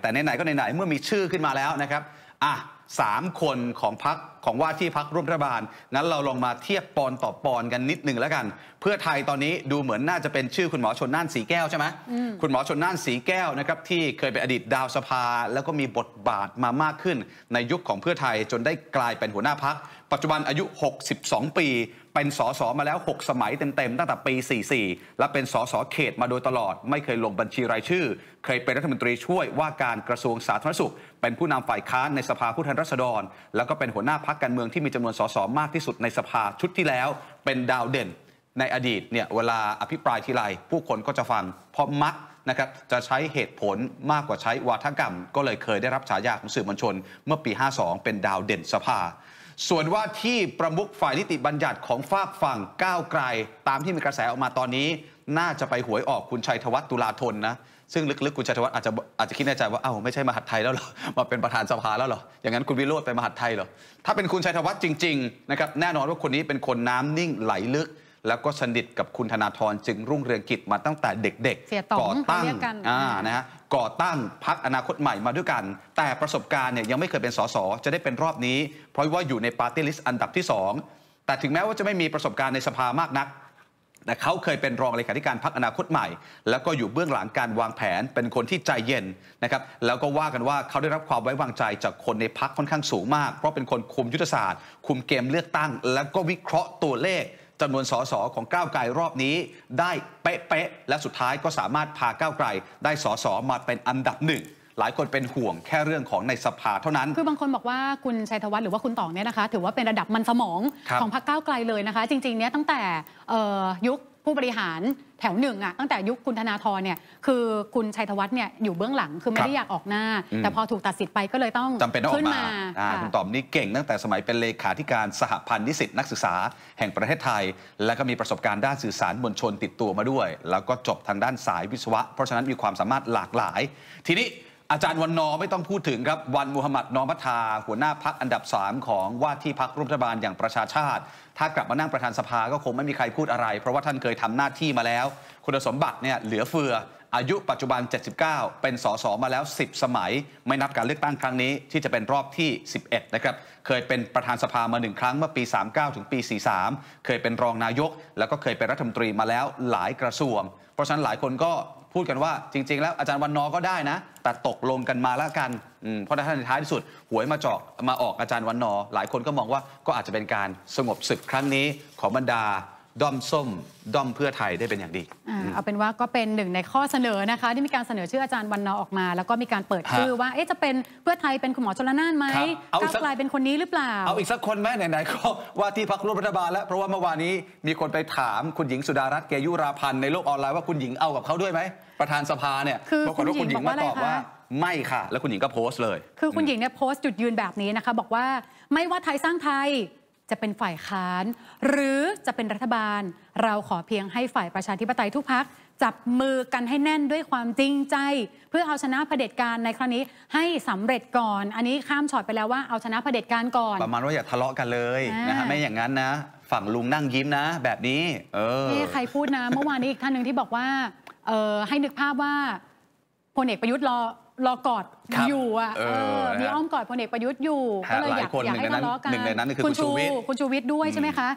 แต่ไหนๆก็ไหนๆเมื่อมีชื่อขึ้นมาแล้วนะครับอ่ะสามคนของพักของว่าที่พักร่วมรัฐบาลงั้นเราลองมาเทียบปอนต่อปอนกันนิดหนึ่งแล้วกัน เพื่อไทยตอนนี้ดูเหมือนน่าจะเป็นชื่อคุณหมอชนน่านสีแก้วใช่ไหมคุณหมอชนน่านสีแก้วนะครับที่เคยเป็นอดีตดาวสภาแล้วก็มีบทบาทมามากขึ้น ในยุคของเพื่อไทยจนได้กลายเป็นหัวหน้าพักปัจจุบันอายุ 62 ปี เป็นสสมาแล้ว 6 สมัยเต็มๆ ตั้งแต่ปี 44 และเป็นสสเขตมาโดยตลอด ไม่เคยลงบัญชีราย ชื่อ เคยเป็นรัฐมนตรีช่วย ว่าการกระทรวงสาธารณสุข เป็นผู้นำฝ่ายค้านในสภาผู้แทนราษฎร แล้วก็เป็นหัวหน้าพักการเมืองที่มีจำนวนสสมากที่สุดในสภาชุดที่แล้วเป็นดาวเด่น ในอดีตเนี่ยเวลาอภิปรายทีไรผู้คนก็จะฟังเพราะมักนะครับจะใช้เหตุผลมากกว่าใช้วาทกรรม ก็เลยเคยได้รับฉายาของสื่อมวลชน เมื่อปี 52 เป็นดาวเด่นสภาส่วนว่าที่ประมุขฝ่ายนิติบัญญัติของฝากฝั่งก้าวไกล ตามที่มีกระแสออกมาตอนนี้น่าจะไปหวยออกคุณชัยธวัฒน์ตุลาธนนะซึ่งลึกๆคุณชัยธวัฒน์อาจจะอาจจะคิดในใจว่าเอ้าไม่ใช่มหาดไทยแล้วหรอมาเป็นประธานสภาแล้วหรออย่างนั้นคุณวิโรธไปมหาดไทยหรอถ้าเป็นคุณชัยธวัฒน์จริงๆนะครับแน่นอนว่าคนนี้เป็นคนน้ำนิ่งไหลลึกแล้วก็สนิทกับคุณธนาธรจึงรุ่งเรืองกิจมาตั้งแต่เด็กๆ ก่อตั้งนะฮะก่อตั้งพักอนาคตใหม่มาด้วยกัน แต่ประสบการณ์เนี่ยยังไม่เคยเป็นสสจะได้เป็นรอบนี้ เพราะว่าอยู่ในปาร์ตี้ลิสต์อันดับที่2แต่ถึงแม้ว่าจะไม่มีประสบการณ์ในสภามากนัก แต่เขาเคยเป็นรองเลขาธิการพักอนาคตใหม่ แล้วก็อยู่เบื้องหลังการวางแผนเป็นคนที่ใจเย็นนะครับแล้วก็ว่ากันว่าเขาได้รับความไว้วางใจ จากคนในพักค่อนข้างสูงมากเพราะเป็นคนคุมยุทธศาสตร์ คุมเกมเลือกตั้ง แล้วก็วิเคราะห์ตัวเลขจำนวนสสของก้าวไกลรอบนี้ได้เป๊ะะและสุดท้ายก็สามารถพาก้าวไกล ได้สสมาเป็นอันดับหนึ่ง หลายคนเป็นห่วงแค่เรื่องของในสภาเท่านั้น คือบางคนบอกว่าคุณชัยธวัฒน์หรือว่าคุณต่องเนี่ยนะคะ ถือว่าเป็นระดับมันสมองของพรรคก้าวไกลเลยนะคะ จริงๆเนี่ยตั้งแต่ยุคผู้บริหารแถวหนึ่งอะตั้งแต่ยุคคุณธนาธรเนี่ยคือคุณชัยธวัฒน์เนี่ยอยู่เบื้องหลังคือไม่ได้อยากออกหน้า แต่พอถูกตัดสิทธิ์ไปก็เลยต้องจำเป็นต้องออกมา คุณตอบนี่เก่งตั้งแต่สมัยเป็นเลขาธิการสหพันธ์นิสิตนักศึกษาแห่งประเทศไทย และก็มีประสบการณ์ด้านสื่อสารมวลชนติดตัวมาด้วย แล้วก็จบทางด้านสายวิศวะเพราะฉะนั้นมีความสามารถหลากหลายทีนี้อาจารย์วันนอไม่ต้องพูดถึงครับวันมูฮัมหมัดนอมัทาหัวหน้าพักอันดับ 3 ของว่าที่พักรัฐบาลอย่างประชาชาติ ถ้ากลับมานั่งประธานสภาก็คงไม่มีใครพูดอะไร เพราะว่าท่านเคยทำหน้าที่มาแล้ว คุณสมบัติเนี่ยเหลือเฟืออายุปัจจุบัน 79 เป็นสสมาแล้ว 10 สมัย ไม่นับการเลือกตั้งครั้งนี้ที่จะเป็นรอบที่11นะครับเคยเป็นประธานสภามาหนึ่งครั้งเมื่อปี39ถึงปี43เคยเป็นรองนายก แล้วก็เคยเป็นรัฐมนตรีมาแล้วหลายกระทรวง เพราะฉะนั้นหลายคนก็พูดกันว่าจริงๆแล้วอาจารย์วันนอก็ได้นะ แต่ตกลงกันมาละกันเพราะถ้าในท้ายที่สุดหวยมาเจาะมาออกอาจารย์วันนอหลายคนก็มองว่าก็อาจจะเป็นการสงบศึกครั้งนี้ของบรรดาด้อมส้มด้อมเพื่อไทยได้เป็นอย่างดีเอาเป็นว่าก็เป็นหนึ่งในข้อเสนอนะคะที่มีการเสนอชื่ออาจารย์วันนอออกมา แล้วก็มีการเปิดชื่อว่าเอ๊จะเป็นเพื่อไทยเป็นคุณหมอชนละนานไหมกอาอีกลเป็นคนนี้หรือเปล่า เอาอีกสักคนไหมไหนๆก็ว่าที่พักร่วมรัฐบาลแล้วเพราะว่าเมื่อวานนี้มีคนไปถามคุณหญิงสุดารัตน์เกยุราพันธ์ในโลกออนไลน์ว่าคุณหญิงเอากับเขาด้วยไหมประธานสภาเนี่ยคราคุณหญิงบอกว่าไม่ค่ะ แล้วคุณหญิงก็โพสต์เลย คือคุณหญิงเนี่ยโพสต์จุดยืนแบบนี้นะคะบอกว่าไม่ว่าไทยสร้างไทยจะเป็นฝ่ายค้าน หรือจะเป็นรัฐบาล เราขอเพียงให้ฝ่ายประชาธิปไตยทุกพักจับมือกันให้แน่นด้วยความจริงใจ เพื่อเอาชนะะเผด็จการในครั้งนี้ให้สำเร็จก่อน อันนี้ข้ามช็อตไปแล้วว่าเอาชนะะเผด็จการก่อน ประมาณว่าอย่าทะเลาะกันเลยนะฮะไม่อย่างนั้นนะฝั่งลุงนั่งยิ้มนะ แบบนี้เออนี่ใครพูดนะ เมื่อวานนี้อีกท่านหนึ่งที่บอกว่าเออให้นึกภาพว่าพลเอกประยุทธ์รอรอกอดอยู่อ่ะออมีอ้อมกอดพลเอกประยุทธ์อยู่ก็เลยอยากอยากให้่น้ทะเลาะกัหนึ่งในนั้นคือคุณชูวิทย์คุณชูวิทย์ด้วยใช่ไหมคะ